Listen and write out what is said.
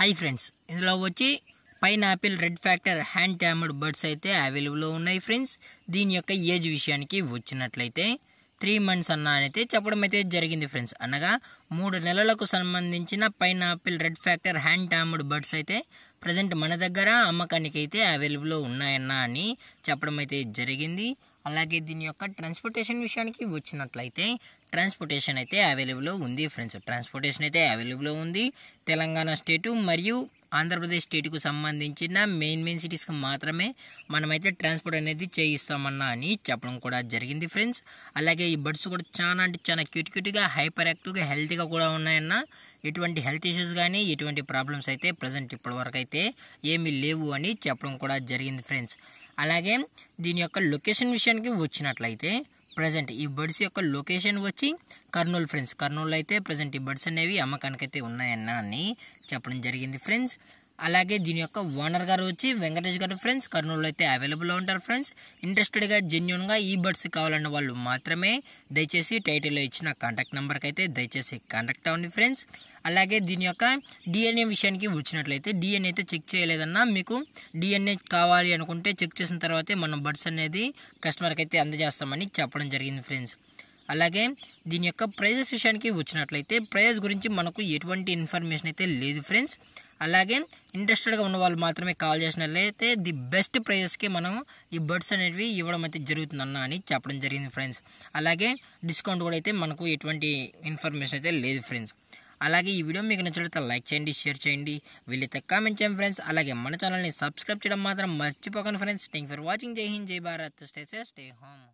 high friends ఇందులో వచ్చి pineapple red factor hand tamed birds అయితే అవైలబుల్లో ఉన్నాయి ఫ్రెండ్స్ దీని యొక్క ఏజ్ విషయానికి వచ్చినట్లయితే త్రీ మంత్స్ అన్న అయితే చెప్పడం అయితే జరిగింది ఫ్రెండ్స్ అనగా మూడు నెలలకు సంబంధించిన pineapple red factor hand tamed birds అయితే ప్రజెంట్ మన దగ్గర అమ్మకానికి అయితే అవైలబుల్లో ఉన్నాయన్న అని చెప్పడం అయితే జరిగింది అలాగే దీని యొక్క ట్రాన్స్పోర్టేషన్ విషయానికి వచ్చినట్లయితే ట్రాన్స్పోర్టేషన్ అయితే అవైలబుల్లో ఉంది ఫ్రెండ్స్ ట్రాన్స్పోర్టేషన్ అయితే అవైలబుల్లో ఉంది తెలంగాణ స్టేటు మరియు ఆంధ్రప్రదేశ్ స్టేట్కు సంబంధించిన మెయిన్ మెయిన్ సిటీస్కి మాత్రమే మనమైతే ట్రాన్స్పోర్ట్ అనేది చేయిస్తామన్నా అని చెప్పడం కూడా జరిగింది ఫ్రెండ్స్ అలాగే ఈ బర్డ్స్ కూడా చాలా అంటే చాలా క్యూట్ క్యూట్గా హైపర్ యాక్టివ్గా హెల్తీగా కూడా ఉన్నాయన్న ఎటువంటి హెల్త్ ఇష్యూస్ కానీ ఎటువంటి ప్రాబ్లమ్స్ అయితే ప్రజెంట్ ఇప్పటివరకు అయితే ఏమీ లేవు అని చెప్పడం కూడా జరిగింది ఫ్రెండ్స్ అలాగే దీని యొక్క లొకేషన్ విషయానికి వచ్చినట్లయితే ప్రజెంట్ ఈ బర్డ్స్ యొక్క లొకేషన్ వచ్చి కర్నూలు ఫ్రెండ్స్ కర్నూలు అయితే ప్రజెంట్ ఈ బర్డ్స్ అనేవి అమ్మకానికైతే ఉన్నాయన్న అని చెప్పడం జరిగింది ఫ్రెండ్స్ అలాగే దీని యొక్క ఓనర్ గారు వచ్చి వెంకటేష్ గారు ఫ్రెండ్స్ కర్నూలులో అయితే అవైలబుల్లో ఉంటారు ఫ్రెండ్స్ ఇంట్రెస్టెడ్గా జెన్యున్గా ఈ బర్డ్స్ కావాలన్న వాళ్ళు మాత్రమే దయచేసి టైటిల్లో ఇచ్చిన కాంటాక్ట్ నెంబర్కి అయితే దయచేసి కాంటాక్ట్ అవ్వండి ఫ్రెండ్స్ అలాగే దీని యొక్క డిఎన్ఏ విషయానికి వచ్చినట్లయితే డిఎన్ఏ అయితే చెక్ చేయలేదన్నా మీకు డిఎన్ఏ కావాలి అనుకుంటే చెక్ చేసిన తర్వాతే మనం బర్డ్స్ అనేది కస్టమర్కి అయితే అందజేస్తామని చెప్పడం జరిగింది ఫ్రెండ్స్ అలాగే దీని యొక్క ప్రైజెస్ విషయానికి వచ్చినట్లయితే ప్రైజెస్ గురించి మనకు ఎటువంటి ఇన్ఫర్మేషన్ అయితే లేదు ఫ్రెండ్స్ అలాగే ఇంట్రెస్టెడ్గా ఉన్న వాళ్ళు మాత్రమే కాల్ చేసినట్లయితే ది బెస్ట్ ప్రైజెస్కి మనం ఈ బర్డ్స్ అనేవి ఇవ్వడం అయితే జరుగుతుందన్న అని చెప్పడం జరిగింది ఫ్రెండ్స్ అలాగే డిస్కౌంట్ కూడా అయితే మనకు ఎటువంటి ఇన్ఫర్మేషన్ అయితే లేదు ఫ్రెండ్స్ అలాగే ఈ వీడియో మీకు నచ్చినట్లయితే లైక్ చేయండి షేర్ చేయండి వీళ్ళైతే కామెంట్ చేయండి ఫ్రెండ్స్ అలాగే మన ఛానల్ని సబ్స్క్రైబ్ చేయడం మాత్రం మర్చిపోకండి ఫ్రెండ్స్ థ్యాంక్ ఫర్ వాచింగ్ జై హింద్ జై భారత్ స్టే స్టే హోమ్